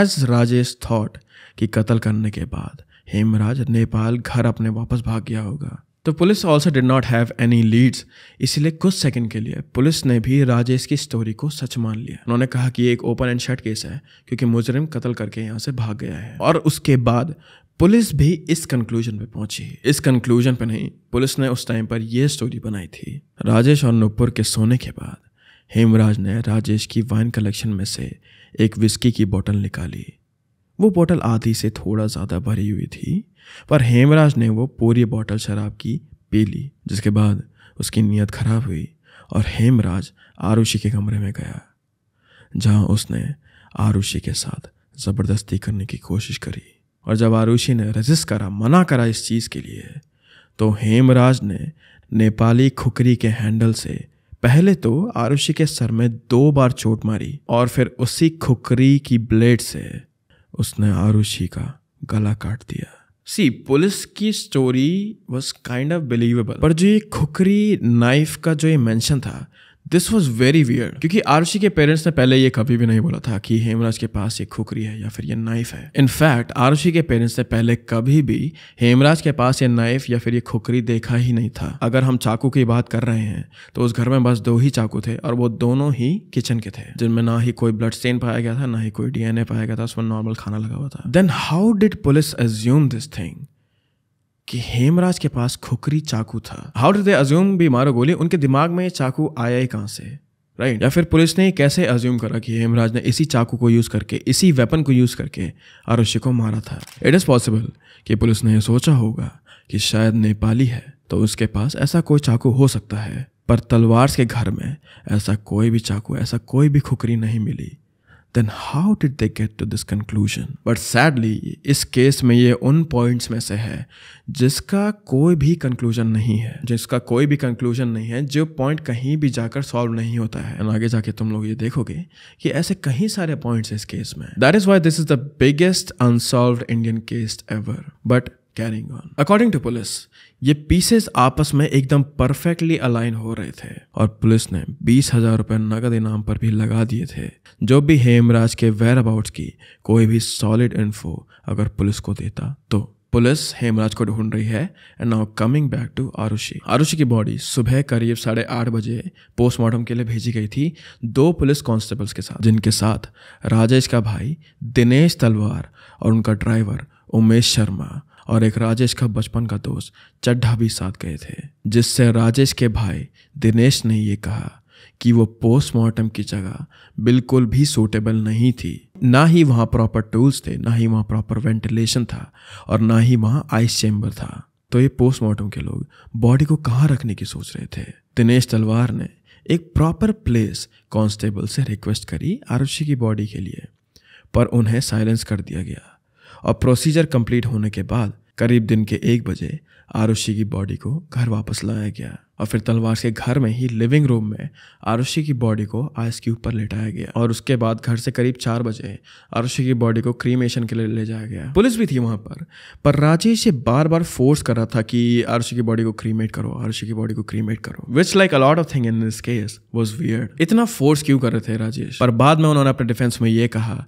एज राजेश थॉट कि कत्ल करने के बाद हेमराज नेपाल घर अपने वापस भाग गया होगा तो police also did not have any leads इसलिए कुछ सेकंड के लिए पुलिस ने भी राजेश की स्टोरी को सच मान लिया उन्होंने कहा कि एक ओपन एंड शट केस है क्योंकि मुजरिम कत्ल करके यहाँ से भाग गया है और उसके बाद पुलिस भी इस कंक्लूजन पे पहुंची इस कंक्लूजन पे नहीं पुलिस ने उस टाइम पर यह स्टोरी बनाई थी राजेश और नुपुर के सोने के बाद हेमराज ने राजेश की वाइन कलेक्शन में से एक विस्की की बोतल निकाली वो बोतल आधी से थोड़ा ज़्यादा भरी हुई थी पर हेमराज ने वो पूरी बोतल शराब की पी ली जिसके बाद उसकी नीयत खराब हुई और हेमराज आरुषि के कमरे में गया जहाँ उसने आरुषि के साथ ज़बरदस्ती करने की कोशिश करी और जब आरुषि ने रजिस्ट करा मना करा इस चीज़ के लिए तो हेमराज ने नेपाली खुकरी के हैंडल से पहले तो आरुषि के सर में दो बार चोट मारी और फिर उसी खुकरी की ब्लेड से उसने आरुषि का गला काट दिया सी पुलिस की story was kind of believable पर जो ये खुकरी नाइफ का जो ये मेंशन था दिस वॉज वेरी वियर्ड क्योंकि आरुषि के पेरेंट्स ने पहले ये कभी भी नहीं बोला था कि हेमराज के पास ये खुकरी है या फिर ये नाइफ है इनफैक्ट आरुषि के पेरेंट्स ने पहले कभी भी हेमराज के पास ये नाइफ या फिर ये खुकरी देखा ही नहीं था अगर हम चाकू की बात कर रहे हैं तो उस घर में बस दो ही चाकू थे और वो दोनों ही किचन के थे जिनमें ना ही कोई ब्लड स्टेन पाया गया था ना ही कोई डीएनए पाया गया था उसमें नॉर्मल खाना लगा हुआ था then how did police assume this thing कि हेमराज के पास खुखरी चाकू था हाउ डू दे अज्यूम भी मारो गोली उनके दिमाग में चाकू आया ही कहाँ से राइट right. या फिर पुलिस ने कैसे अज्यूम करा कि हेमराज ने इसी चाकू को यूज़ करके इसी वेपन को यूज़ करके आरुषि को मारा था इट इज़ पॉसिबल कि पुलिस ने सोचा होगा कि शायद नेपाली है तो उसके पास ऐसा कोई चाकू हो सकता है पर तलवार के घर में ऐसा कोई भी चाकू ऐसा कोई भी खुकरी नहीं मिली then how did they get to this conclusion but sadly इस केस में ये उन पॉइंट्स में से है जिसका कोई भी कंक्लूजन नहीं है जिसका कोई भी कंक्लूजन नहीं है जो पॉइंट कहीं भी जाकर सॉल्व नहीं होता है आगे जाके तुम लोग ये देखोगे कि ऐसे कहीं सारे पॉइंट्स हैं इस केस में that is why this is the biggest unsolved Indian case ever but carrying on according to police ये पीसेस आपस में एकदम परफेक्टली अलाइन हो रहे थे और पुलिस ने बीस हजार रुपये नकद इनाम पर भी लगा दिए थे जो भी हेमराज के वेयर अबाउट की कोई भी सॉलिड इन्फो अगर पुलिस को देता तो पुलिस हेमराज को ढूंढ रही है and now coming back to Aarushi Aarushi की बॉडी सुबह करीब साढ़े आठ बजे पोस्टमार्टम के लिए भेजी गई थी दो पुलिस कांस्टेबल्स के साथ जिनके साथ राजेश का भाई दिनेश तलवार और उनका ड्राइवर उमेश शर्मा और एक राजेश का बचपन का दोस्त चड्ढा भी साथ गए थे जिससे राजेश के भाई दिनेश ने ये कहा कि वो पोस्टमार्टम की जगह बिल्कुल भी सूटेबल नहीं थी ना ही वहाँ प्रॉपर टूल्स थे ना ही वहाँ प्रॉपर वेंटिलेशन था और ना ही वहाँ आइस चैम्बर था तो ये पोस्टमार्टम के लोग बॉडी को कहाँ रखने की सोच रहे थे दिनेश तलवार ने एक प्रॉपर प्लेस कांस्टेबल से रिक्वेस्ट करी आरुषि की बॉडी के लिए पर उन्हें साइलेंस कर दिया गया और प्रोसीजर कंप्लीट होने के बाद करीब दिन के एक बजे आरुषि की बॉडी को घर वापस लाया गया और फिर तलवार के घर में ही लिविंग रूम में आरुषि की बॉडी को आइस क्यूब पर लेटाया गया और उसके बाद घर से करीब चार बजे आरुषि की बॉडी को क्रीमेशन के लिए ले जाया गया पुलिस भी थी वहाँ पर पर राजेश बार बार फोर्स कर रहा था कि आरुषि की बॉडी को क्रीमेट करो आरुषि की बॉडी को क्रीमेट करो which like a lot of thing in this case was weird इतना फोर्स क्यों कर रहे थे राजेश पर बाद में उन्होंने अपने डिफेंस में ये कहा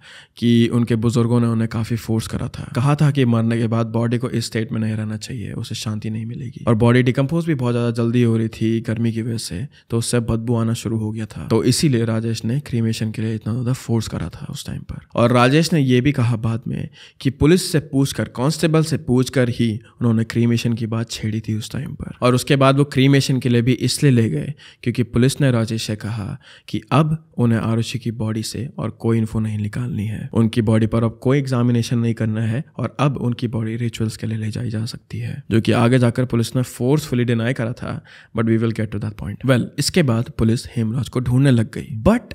कि उनके बुजुर्गों ने उन्हें काफी फोर्स करा था कहा था कि मरने के बाद बॉडी को इस स्टेट में नहीं रहना चाहिए उसे शांति नहीं मिलेगी और बॉडी डिकम्पोज भी बहुत ज्यादा जल्दी हो रही रही थी गर्मी की वजह से तो उससे बदबू आना शुरू हो गया था तो इसीलिए राजेश ने क्रीमेशन के लिए इतना ज़्यादा फोर्स करा था उस टाइम पर और राजेश ने यह भी कहा बाद में कि पुलिस से पूछकर कांस्टेबल से पूछकर ही उन्होंने क्रीमेशन की बात छेड़ी थी उस टाइम पर और उसके बाद वो क्रीमेशन के लिए भी इसलिए ले गए क्योंकि पुलिस ने राजेश से कहा कि अब उन्हें आरुषि की बॉडी से और कोई इन्फो नहीं निकालनी है उनकी बॉडी पर अब कोई एग्जामिनेशन नहीं करना है और अब उनकी बॉडी रिचुअल्स के लिए ले जाई जा सकती है जो कि आगे जाकर पुलिस ने फोर्सफुली डिनाई करा था but we will get to that point well इसके बाद पुलिस हेमराज को ढूंढने लग गई बट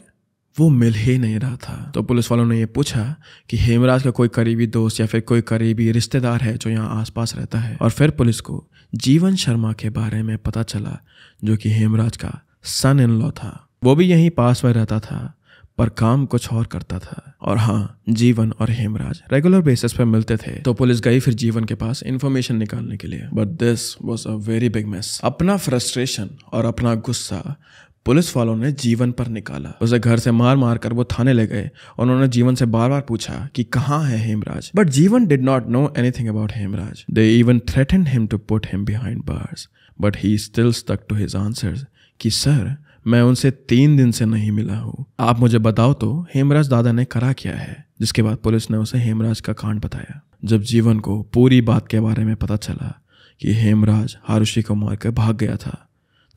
वो मिल ही नहीं रहा था तो पुलिस वालों ने ये पूछा कि हेमराज का कोई करीबी दोस्त या फिर कोई करीबी रिश्तेदार है जो यहाँ आसपास रहता है और फिर पुलिस को जीवन शर्मा के बारे में पता चला जो कि हेमराज का सन इन लॉ था वो भी यहीं पास में रहता था पर काम कुछ और करता था और हाँ जीवन और हेमराज रेगुलर बेसिस पे मिलते थे तो पुलिस गई फिर जीवन के पास इन्फॉर्मेशन निकालने के लिए but this was a very big miss अपना फ्रस्ट्रेशन और अपना गुस्सा पुलिस वालों ने जीवन पर निकाला उसे घर से मार मार कर वो थाने ले गए और उन्होंने जीवन से बार बार पूछा कि कहाँ है Hemraj but Jeevan did not know anything about Hemraj they even threaten him to put him behind bars but he still stuck to his answers कि सर मैं उनसे तीन दिन से नहीं मिला हूँ आप मुझे बताओ तो हेमराज दादा ने करा क्या है जिसके बाद पुलिस ने उसे हेमराज का कांड बताया जब जीवन को पूरी बात के बारे में पता चला कि हेमराज हारुषि को मारकर भाग गया था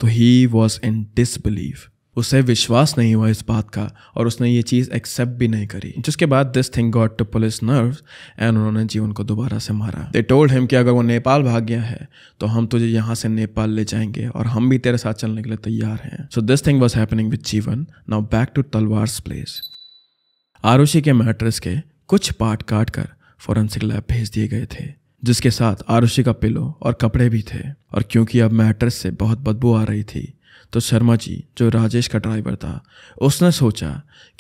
तो ही वॉज इन डिसबिलीव उसे विश्वास नहीं हुआ इस बात का और उसने ये चीज़ एक्सेप्ट भी नहीं करी जिसके बाद this thing got to police nerve and उन्होंने जीवन को दोबारा से मारा दे टोल्ड हिम कि अगर वो नेपाल भाग गया है तो हम तुझे यहाँ से नेपाल ले जाएंगे और हम भी तेरे साथ चलने के लिए तैयार हैं so this thing was happening with Jeevan now back to Talwars' place Aarushi के मैट्रेस के कुछ पार्ट काट कर फोरेंसिक लैब भेज दिए गए थे जिसके साथ आरुषि का पिलो और कपड़े भी थे और क्योंकि अब मैट्रेस से बहुत बदबू आ रही थी तो शर्मा जी जो राजेश का ड्राइवर था उसने सोचा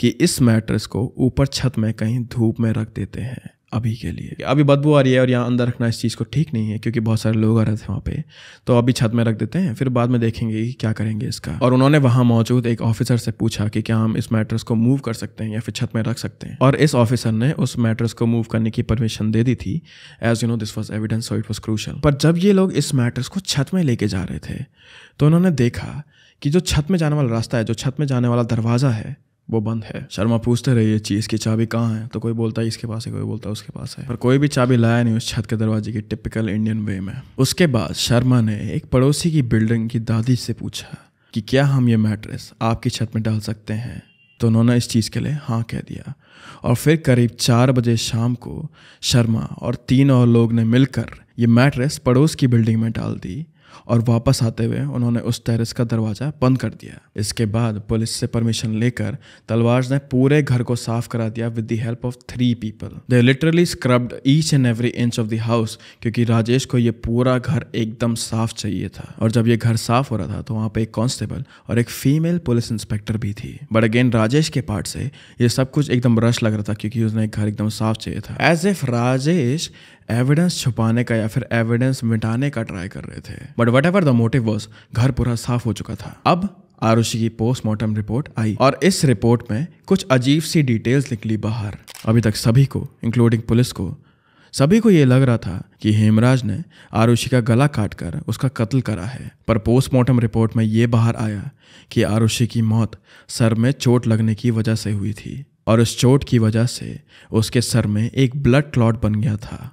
कि इस मैट्रेस को ऊपर छत में कहीं धूप में रख देते हैं अभी के लिए अभी बदबू आ रही है और यहाँ अंदर रखना इस चीज़ को ठीक नहीं है क्योंकि बहुत सारे लोग आ रहे थे वहाँ पे तो अभी छत में रख देते हैं फिर बाद में देखेंगे कि क्या करेंगे इसका और उन्होंने वहाँ मौजूद एक ऑफिसर से पूछा कि क्या हम इस मैट्रेस को मूव कर सकते हैं या फिर छत में रख सकते हैं और इस ऑफिसर ने उस मैट्रेस को मूव करने की परमिशन दे दी थी as you know this was evidence so it was crucial पर जब ये लोग इस मैट्रेस को छत में लेके जा रहे थे तो उन्होंने देखा कि जो छत में जाने वाला रास्ता है जो छत में जाने वाला दरवाज़ा है वो बंद है शर्मा पूछते रहिए चीज़ की चाबी कहाँ है तो कोई बोलता है इसके पास है कोई बोलता है उसके पास है पर कोई भी चाबी लाया नहीं उस छत के दरवाजे की टिपिकल इंडियन वे में उसके बाद शर्मा ने एक पड़ोसी की बिल्डिंग की दादी से पूछा कि क्या हम ये मैट्रेस आपकी छत में डाल सकते हैं तो उन्होंने इस चीज़ के लिए हाँ कह दिया और फिर करीब चार बजे शाम को शर्मा और तीन और लोग ने मिलकर ये मैट्रेस पड़ोस की बिल्डिंग में डाल दी और वापस आते हुए उन्होंने उस टेरिस का दरवाज़ा बंद कर दिया इसके बाद पुलिस से परमिशन लेकर तलवार ने पूरे घर को साफ करा दिया with the help of three people they literally scrubbed each and every inch of the house क्योंकि राजेश को ये पूरा घर एकदम साफ चाहिए था और जब ये घर साफ हो रहा था तो वहाँ पे एक कॉन्स्टेबल और एक फीमेल पुलिस इंस्पेक्टर भी थी बट अगेन राजेश के पार्ट से ये सब कुछ एकदम रश लग रहा था क्योंकि उसने घर एकदम साफ चाहिए था एज इफ राजेश एविडेंस छुपाने का या फिर एविडेंस मिटाने का ट्राई कर रहे थे but whatever the motive was घर पूरा साफ हो चुका था अब आरुषि की पोस्टमार्टम रिपोर्ट आई और इस रिपोर्ट में कुछ अजीब सी डिटेल्स निकली बाहर अभी तक सभी को इंक्लूडिंग पुलिस को सभी को ये लग रहा था कि हेमराज ने आरुषि का गला काटकर उसका कत्ल करा है पर पोस्टमार्टम रिपोर्ट में ये बाहर आया कि आरुषि की मौत सर में चोट लगने की वजह से हुई थी और उस चोट की वजह से उसके सर में एक ब्लड क्लॉट बन गया था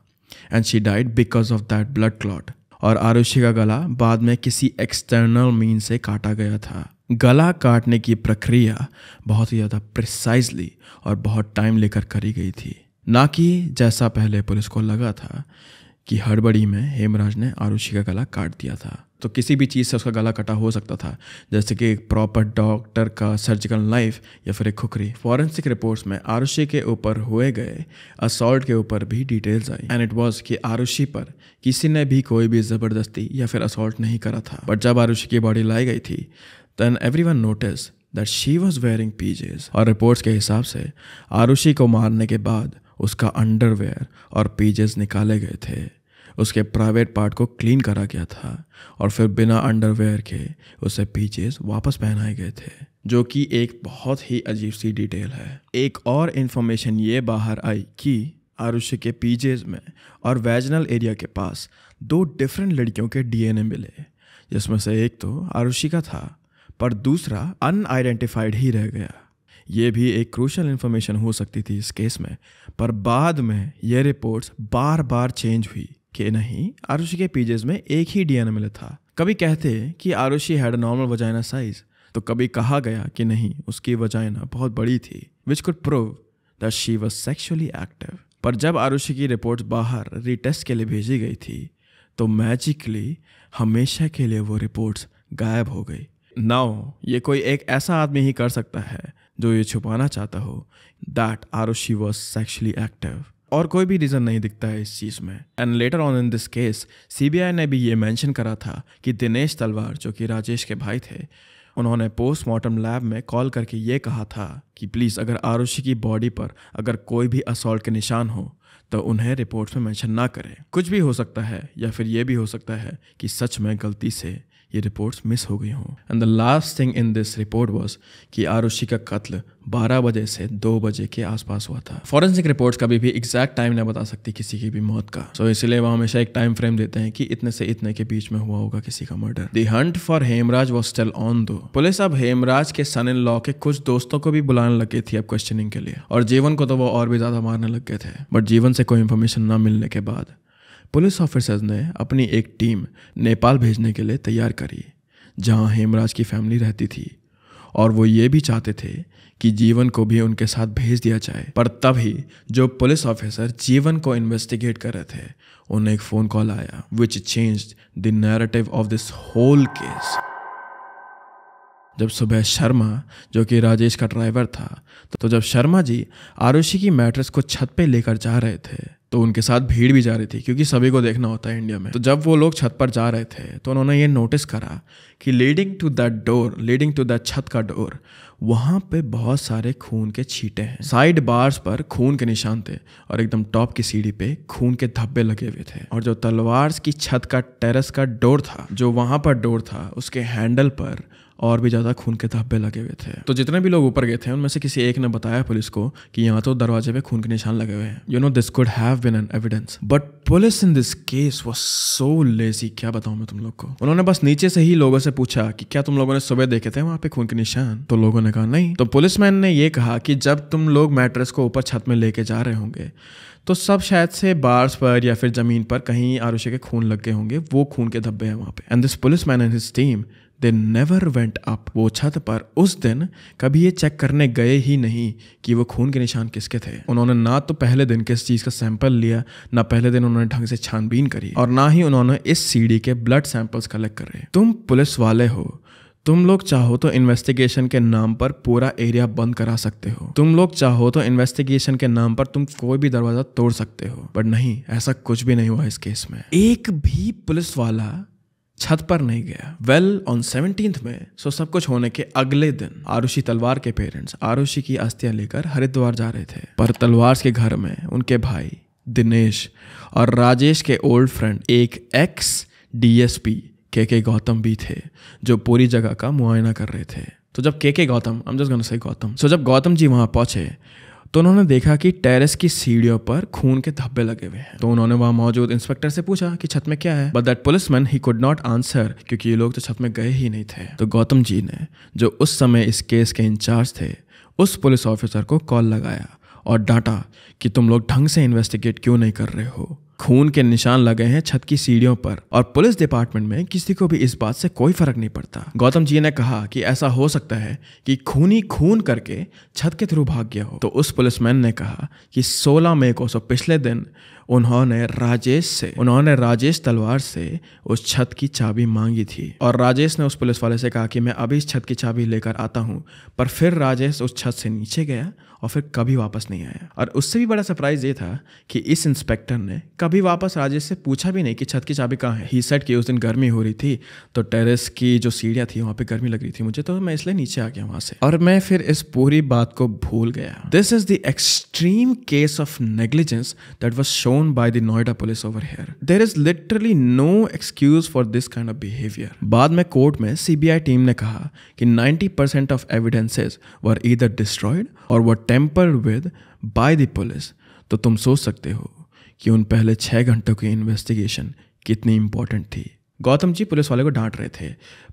and she died because of that blood clot और आरुषि का गला बाद में किसी एक्सटर्नल मीन से काटा गया था गला काटने की प्रक्रिया बहुत ही ज़्यादा प्रिसाइजली और बहुत टाइम लेकर करी गई थी ना कि जैसा पहले पुलिस को लगा था कि हड़बड़ी में हेमराज ने आरुषि का गला काट दिया था तो किसी भी चीज़ से उसका गला कटा हो सकता था जैसे कि एक प्रॉपर डॉक्टर का सर्जिकल नाइफ या फिर एक खुखरी फॉरेंसिक रिपोर्ट्स में आरुषि के ऊपर हुए गए असॉल्ट के ऊपर भी डिटेल्स आई एंड इट वॉज कि आरुषि पर किसी ने भी कोई भी ज़बरदस्ती या फिर असॉल्ट नहीं करा था बट जब आरुषि की बॉडी लाई गई थी then everyone notice that she was wearing PJs और रिपोर्ट्स के हिसाब से आरुषि को मारने के बाद उसका अंडरवेयर और पीजेस निकाले गए थे उसके प्राइवेट पार्ट को क्लीन करा गया था और फिर बिना अंडरवेयर के उसे पीचेस वापस पहनाए गए थे जो कि एक बहुत ही अजीब सी डिटेल है एक और इन्फॉर्मेशन ये बाहर आई कि आरुष्य के पीजेज में और वैजनल एरिया के पास दो डिफरेंट लड़कियों के डीएनए मिले जिसमें से एक तो आरुषि का था पर दूसरा अनआइडेंटिफाइड ही रह गया ये भी एक क्रूशल इन्फॉर्मेशन हो सकती थी इस केस में पर बाद में ये रिपोर्ट्स बार बार चेंज हुई कि नहीं आरुषि के पीजेज में एक ही डीएनए मिला था कभी कहते कि Aarushi had normal vagina size तो कभी कहा गया कि नहीं उसकी वजाइना बहुत बड़ी थी which could prove that she was sexually active पर जब आरुषि की रिपोर्ट बाहर रीटेस्ट के लिए भेजी गई थी तो मैजिकली हमेशा के लिए वो रिपोर्ट्स गायब हो गई नाउ ये कोई एक ऐसा आदमी ही कर सकता है जो ये छुपाना चाहता हो that Aarushi was sexually active और कोई भी रीज़न नहीं दिखता है इस चीज़ में and later on in this case CBI ने भी ये मेंशन करा था कि दिनेश तलवार जो कि राजेश के भाई थे उन्होंने पोस्टमार्टम लैब में कॉल करके ये कहा था कि प्लीज़ अगर आरुषि की बॉडी पर अगर कोई भी असॉल्ट के निशान हो तो उन्हें रिपोर्ट में मेंशन ना करें कुछ भी हो सकता है या फिर ये भी हो सकता है कि सच में गलती से ये रिपोर्ट्स मिस हो गई हों and the last thing in this report was कि आरुषि का कत्ल 12 बजे से 2 बजे के आसपास हुआ था फॉरेंसिक रिपोर्ट्स कभी भी एग्जैक्ट टाइम नहीं बता सकती किसी की भी मौत का सो so, इसलिए वह हमेशा एक टाइम फ्रेम देते हैं कि इतने से इतने के बीच में हुआ होगा किसी का murder the hunt for Hemraj was still on though police अब हेमराज के सन इन लॉ के कुछ दोस्तों को भी बुलाने लग थी अब क्वेश्चनिंग के लिए और जीवन को तो वो और भी ज्यादा मारने लग गए थे बट जीवन से कोई इन्फॉर्मेशन ना मिलने के बाद पुलिस ऑफिसर्स ने अपनी एक टीम नेपाल भेजने के लिए तैयार करी जहां हेमराज की फैमिली रहती थी और वो ये भी चाहते थे कि जीवन को भी उनके साथ भेज दिया जाए पर तभी जो पुलिस ऑफिसर जीवन को इन्वेस्टिगेट कर रहे थे उन्हें एक फ़ोन कॉल आया which change the narrative of this whole case जब सुबह शर्मा जो कि राजेश का ड्राइवर था तो जब शर्मा जी आरुषि की मैट्रेस को छत पे लेकर जा रहे थे तो उनके साथ भीड़ भी जा रही थी क्योंकि सभी को देखना होता है इंडिया में तो जब वो लोग छत पर जा रहे थे तो उन्होंने ये नोटिस करा कि leading to that door leading to that छत का डोर वहाँ पे बहुत सारे खून के छीटे हैं साइड बार्स पर खून के निशान थे और एकदम टॉप की सीढ़ी पे खून के धब्बे लगे हुए थे और जो तलवार की छत का टेरेस का डोर था जो वहाँ पर डोर था उसके हैंडल पर और भी ज़्यादा खून के धब्बे लगे हुए थे तो जितने भी लोग ऊपर गए थे उनमें से किसी एक ने बताया पुलिस को कि यहाँ तो दरवाजे पे खून के निशान लगे हुए हैं you know this could have been an evidence but police in this case was so lazy क्या बताऊँ मैं तुम लोग को उन्होंने बस नीचे से ही लोगों से पूछा कि क्या तुम लोगों ने सुबह देखे थे वहाँ पे खून के निशान तो लोगों ने कहा नहीं तो पुलिस मैन ने ये कहा कि जब तुम लोग मैट्रेस को ऊपर छत में लेके जा रहे होंगे तो सब शायद से बार्स पर या फिर जमीन पर कहीं आरुषि के खून लग गए होंगे वो खून के धब्बे हैं वहाँ पे and this police man and his team they never went up वो छत पर उस दिन कभी ये चेक करने गए ही नहीं कि वो खून के निशान किसके थे उन्होंने ना तो पहले दिन किस चीज़ का सैंपल लिया ना पहले दिन उन्होंने ढंग से छानबीन करी और ना ही उन्होंने इस सीढ़ी के ब्लड सैंपल्स कलेक्ट करे तुम पुलिस वाले हो तुम लोग चाहो तो इन्वेस्टिगेशन के नाम पर पूरा एरिया बंद करा सकते हो तुम लोग चाहो तो इन्वेस्टिगेशन के नाम पर तुम कोई भी दरवाजा तोड़ सकते हो बट नहीं ऐसा कुछ भी नहीं हुआ इस केस में एक भी पुलिस वाला छत पर नहीं गया वेल ऑन सेवनटीन में सो सब कुछ होने के अगले दिन आरुषि तलवार के पेरेंट्स आरुषि की अस्थियां लेकर हरिद्वार जा रहे थे पर तलवार के घर में उनके भाई दिनेश और राजेश के ओल्ड फ्रेंड एक ex DSP K K Gautam भी थे जो पूरी जगह का मुआयना कर रहे थे तो जब के के गौतम हम जस्ट से गौतम सो so जब गौतम जी वहाँ पहुँचे तो उन्होंने देखा कि टेरेस की सीढ़ियों पर खून के धब्बे लगे हुए हैं तो उन्होंने वहां मौजूद इंस्पेक्टर से पूछा कि छत में क्या है but that police man he could not answer क्योंकि ये लोग तो छत में गए ही नहीं थे तो गौतम जी ने जो उस समय इस केस के इंचार्ज थे उस पुलिस ऑफिसर को कॉल लगाया और डांटा कि तुम लोग ढंग से इन्वेस्टिगेट क्यों नहीं कर रहे हो खून के निशान लगे हैं छत की सीढ़ियों पर और पुलिस डिपार्टमेंट में किसी को भी इस बात से कोई फर्क नहीं पड़ता गौतम जी ने कहा कि ऐसा हो सकता है कि खूनी खून करके छत के थ्रू भाग गया हो तो उस पुलिसमैन ने कहा कि 16 मई को सो पिछले दिन उन्होंने राजेश से उन्होंने राजेश तलवार से उस छत की चाबी मांगी थी और राजेश ने उस पुलिस वाले से कहा कि मैं अभी इस छत की चाबी लेकर आता हूँ पर फिर राजेश उस छत से नीचे गया और फिर कभी वापस नहीं आया और उससे भी बड़ा सरप्राइज ये था कि इस इंस्पेक्टर ने कभी वापस राजेश से पूछा भी नहीं कि छत की चाबी कहाँ है ही सेट कि उस दिन गर्मी हो रही थी तो टेरेस की जो सीढ़ियाँ थी वहाँ पर गर्मी लग रही थी मुझे तो मैं इसलिए नीचे आ गया वहाँ से और मैं फिर इस पूरी बात को भूल गया this is the extreme case of negligence that was shown known by the Noida police over here. There is literally no excuse for this kind of behavior. बाद में कोर्ट में सीबीआई टीम ने कहा कि 90% of evidences were either destroyed or were tampered with by the police. तो तुम सोच सकते हो कि उन पहले छः घंटों की इन्वेस्टिगेशन कितनी इंपॉर्टेंट थी गौतम जी पुलिस वाले को डांट रहे थे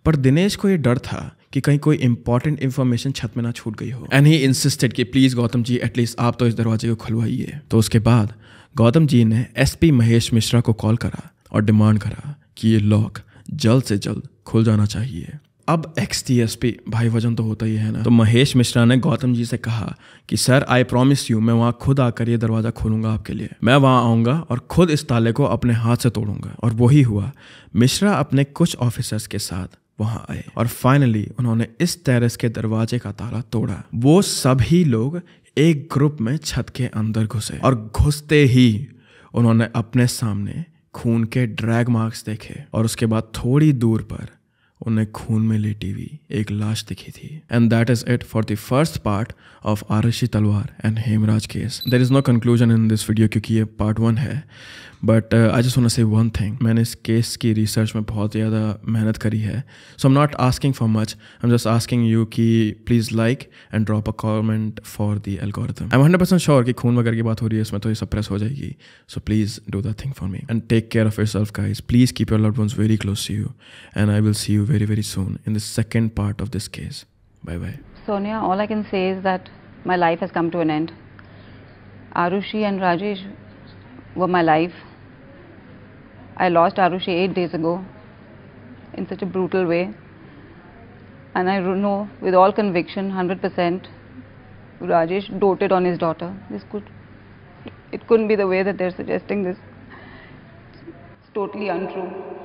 पर दिनेश को ये डर था कि कहीं कोई इंपॉर्टेंट इन्फॉर्मेशन छत में ना छूट गई हो एंड ही इंसिस्टेड कि प्लीज़ गौतम जी एटलीस्ट आप तो इस दरवाजे को खुलवाइए तो उसके बाद गौतम जी ने एसपी महेश मिश्रा को कॉल करा और डिमांड करा कि ये लॉक जल्द से जल्द खुल जाना चाहिए अब एक्स टी एस पी भाई वजन तो होता ही है ना तो महेश मिश्रा ने गौतम जी से कहा कि सर आई प्रॉमिस यू मैं वहाँ खुद आकर ये दरवाज़ा खोलूंगा आपके लिए मैं वहाँ आऊँगा और खुद इस ताले को अपने हाथ से तोड़ूंगा और वही हुआ मिश्रा अपने कुछ ऑफिसर्स के साथ वहां आए और फाइनली उन्होंने इस टेरेस के दरवाजे का ताला तोड़ा वो सभी लोग एक ग्रुप में छत के अंदर घुसे और घुसते ही उन्होंने अपने सामने खून के ड्रैग मार्क्स देखे और उसके बाद थोड़ी दूर पर उन्हें खून में लेटी हुई एक लाश दिखी थी and that is it for the first part of Aarushi Talwar and Hemraj case there is no conclusion in this video क्योंकि ये पार्ट वन है but I just want say one thing मैंने इस केस की रिसर्च में बहुत ज़्यादा मेहनत करी है so am not asking for much I am just asking you कि please like and drop a comment for the algorithm I am hundred percent sure कि खून वगैरह की बात हो रही है इसमें तो ये सप्रेस हो जाएगी so please do the thing for me and take care of yourself guys please keep your loved ones very close to you and I will see you very very soon in the second part of this case bye bye Sonia, all I can say is that my life has come to an end. Arushi and Rajesh were my life. I lost Arushi 8 days ago in such a brutal way. And I know with all conviction, 100%, Rajesh doted on his daughter. This could, it couldn't be the way that they're suggesting this. It's totally untrue.